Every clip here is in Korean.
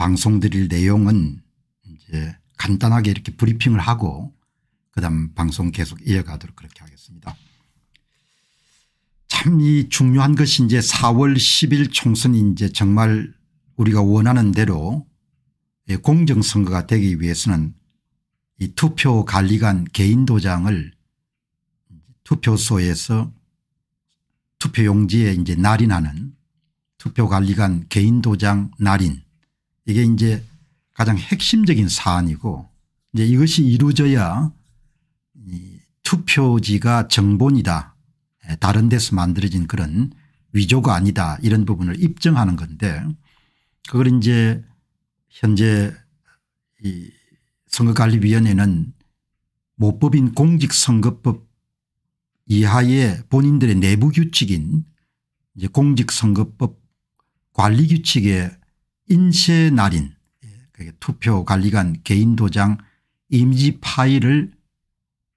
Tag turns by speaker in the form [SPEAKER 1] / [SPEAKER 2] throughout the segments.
[SPEAKER 1] 방송 드릴 내용은 이제 간단하게 이렇게 브리핑을 하고 그다음 방송 계속 이어가도록 그렇게 하겠습니다. 참 이 중요한 것이 이제 4월 10일 총선이 제 정말 우리가 원하는 대로 예, 공정선거가 되기 위해서는 이 투표 관리관 개인 도장을 투표소에서 투표용지에 이제 날인하는 투표 관리관 개인 도장 날인 이게 이제 가장 핵심적인 사안이고 이제 이것이 이루어져야 이 투표지가 정본이다 예, 다른 데서 만들어진 그런 위조가 아니다 이런 부분을 입증하는 건데 그걸 이제 현재 이 선거관리위원회는 모법인 공직선거법 이하의 본인들의 내부 규칙인 이제 공직선거법 관리규칙에 인쇄 날인 예, 투표관리관 개인 도장 임지 파일을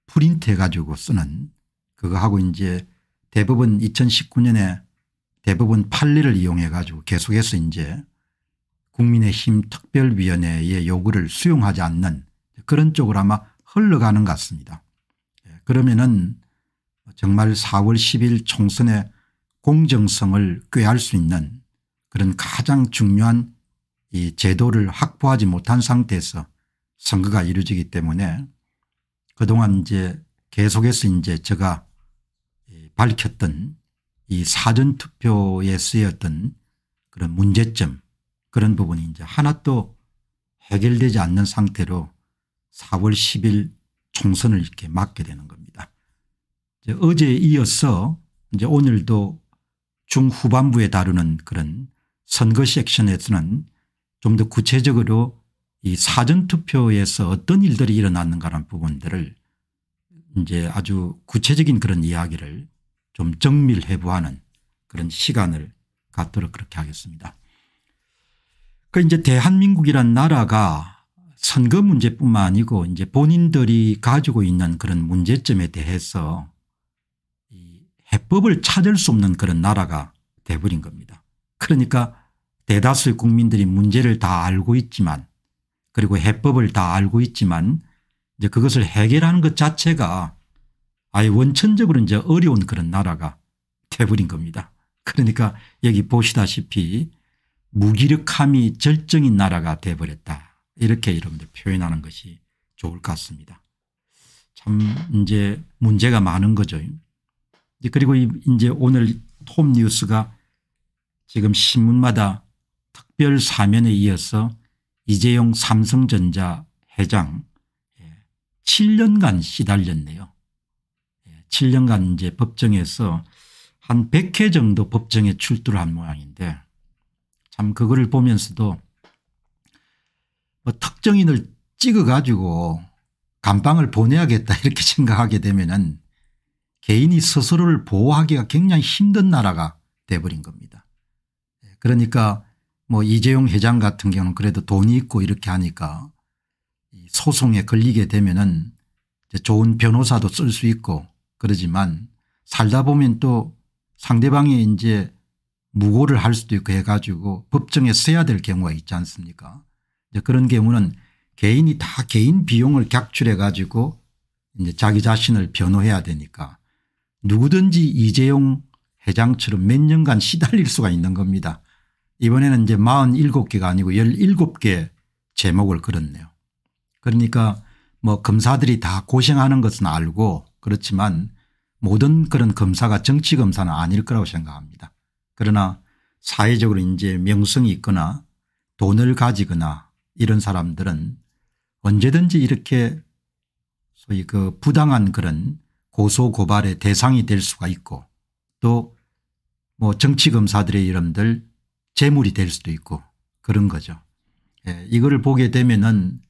[SPEAKER 1] 프린트해 가지고 쓰는 그거하고 이제 대부분 2019년에 대부분 판례를 이용해 가지고 계속해서 이제 국민의힘 특별위원회의 요구를 수용하지 않는 그런 쪽으로 아마 흘러가는 것 같습니다. 예, 그러면은 정말 4월 10일 총선의 공정성을 꾀할 수 있는 그런 가장 중요한 이 제도를 확보하지 못한 상태에서 선거가 이루어지기 때문에 그동안 이제 계속해서 이제 제가 밝혔던 이 사전투표에 쓰였던 그런 문제점 그런 부분이 이제 하나도 해결되지 않는 상태로 4월 10일 총선을 이렇게 맞게 되는 겁니다. 이제 어제에 이어서 이제 오늘도 중후반부에 다루는 그런 선거 섹션에서는 좀더 구체적으로 이 사전투표에서 어떤 일들이 일어났는가라는 부분들을 이제 아주 구체적인 그런 이야기를 좀 정밀해부하는 그런 시간을 갖도록 그렇게 하겠습니다. 그 이제 대한민국이란 나라가 선거 문제뿐만 아니고 이제 본인들이 가지고 있는 그런 문제점에 대해서 해법을 찾을 수 없는 그런 나라가 돼버린 겁니다. 그러니까 대다수 국민들이 문제를 다 알고 있지만 그리고 해법을 다 알고 있지만 이제 그것을 해결하는 것 자체가 아예 원천적으로 이제 어려운 그런 나라가 돼버린 겁니다. 그러니까 여기 보시다시피 무기력함이 절정인 나라가 돼버렸다. 이렇게 여러분들 표현하는 것이 좋을 것 같습니다. 참 이제 문제가 많은 거죠. 그리고 이제 오늘 톱 뉴스가 지금 신문마다 특별 사면에 이어서 이재용 삼성전자 회장 7년간 예, 시달렸네요. 7년간 예, 이제 법정에서 한 100회 정도 법정에 출두를 한 모양인데 참 그거를 보면서도 뭐 특정인을 찍어 가지고 감방을 보내야겠다 이렇게 생각하게 되면은 개인이 스스로를 보호하기가 굉장히 힘든 나라가 돼버린 겁니다. 예, 그러니까 뭐 이재용 회장 같은 경우는 그래도 돈이 있고 이렇게 하니까 소송에 걸리게 되면은 좋은 변호사도 쓸 수 있고 그러지만 살다 보면 또 상대방이 이제 무고를 할 수도 있고 해가지고 법정에 써야 될 경우가 있지 않습니까 이제 그런 경우는 개인이 다 개인 비용을 객출해 가지고 이제 자기 자신을 변호해야 되니까 누구든지 이재용 회장처럼 몇 년간 시달릴 수가 있는 겁니다. 이번에는 이제 47개가 아니고 17개 제목을 걸었네요. 그러니까 뭐 검사들이 다 고생하는 것은 알고 그렇지만 모든 그런 검사가 정치 검사는 아닐 거라고 생각합니다. 그러나 사회적으로 이제 명성이 있거나 돈을 가지거나 이런 사람들은 언제든지 이렇게 소위 그 부당한 그런 고소고발의 대상이 될 수가 있고 또 뭐 정치검사들의 이름들 재물이 될 수도 있고 그런 거죠. 예, 이거를 보게 되면은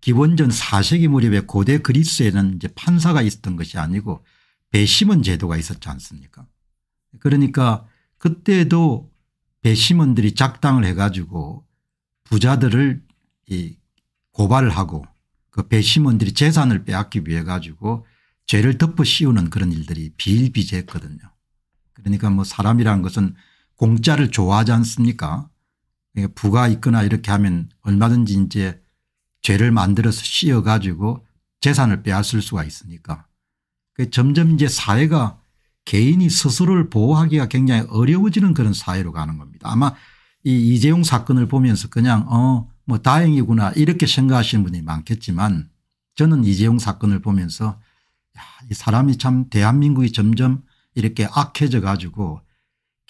[SPEAKER 1] 기원전 4세기 무렵에 고대 그리스에는 이제 판사가 있었던 것이 아니고 배심원 제도가 있었지 않습니까? 그러니까 그때도 배심원들이 작당을 해가지고 부자들을 이고발 하고 그 배심원들이 재산을 빼앗기 위해 가지고 죄를 덮어 씌우는 그런 일들이 비일비재했거든요. 그러니까 뭐 사람이란 것은 공짜를 좋아하지 않습니까 예, 부가 있거나 이렇게 하면 얼마든지 이제 죄를 만들어서 씌어 가지고 재산을 빼앗을 수가 있으니까 그 점점 이제 사회가 개인이 스스로를 보호하기가 굉장히 어려워지는 그런 사회로 가는 겁니다. 아마 이 이재용 사건을 보면서 그냥 어 뭐 다행이구나 이렇게 생각하시는 분이 많겠지만 저는 이재용 사건을 보면서 야, 이 사람이 참 대한민국이 점점 이렇게 악해져 가지고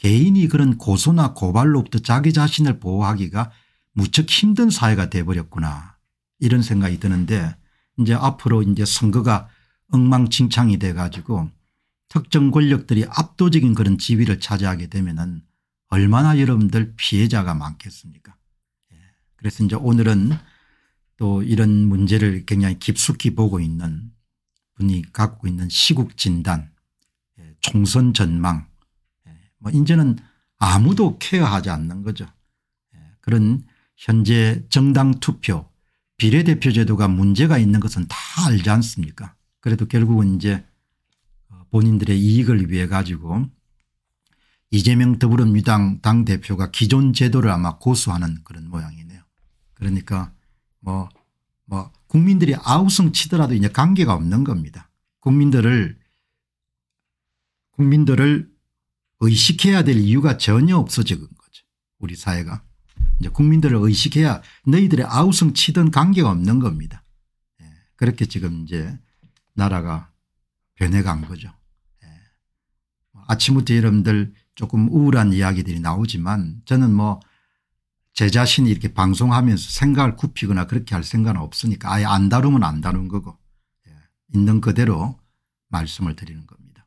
[SPEAKER 1] 개인이 그런 고소나 고발로부터 자기 자신을 보호하기가 무척 힘든 사회가 돼버렸구나 이런 생각이 드는데 이제 앞으로 이제 선거가 엉망진창이 돼 가지고 특정 권력들이 압도적인 그런 지위를 차지하게 되면은 얼마나 여러분들 피해자가 많겠습니까 예. 그래서 이제 오늘은 또 이런 문제를 굉장히 깊숙이 보고 있는 분이 갖고 있는 시국진단 예, 총선 전망 뭐 이제는 아무도 케어하지 않는 거죠. 예, 그런 현재 정당 투표 비례대표 제도가 문제가 있는 것은 다 알지 않습니까 그래도 결국은 이제 어, 본인들의 이익을 위해 가지고 이재명 더불어민주당 당대표가 기존 제도를 아마 고수하는 그런 모양이네요. 그러니까 뭐, 뭐 국민들이 아우성 치더라도 이제 관계가 없는 겁니다. 국민들을 국민들을 의식해야 될 이유가 전혀 없어진 거죠. 우리 사회가. 이제 국민들을 의식해야 너희들의 아우성 치던 관계가 없는 겁니다. 예. 그렇게 지금 이제 나라가 변해간 거죠. 예. 뭐 아침부터 여러분들 조금 우울한 이야기들이 나오지만 저는 뭐 제 자신이 이렇게 방송하면서 생각을 굽히거나 그렇게 할 생각은 없으니까 아예 안 다루면 안 다룬 거고 예. 있는 그대로 말씀을 드리는 겁니다.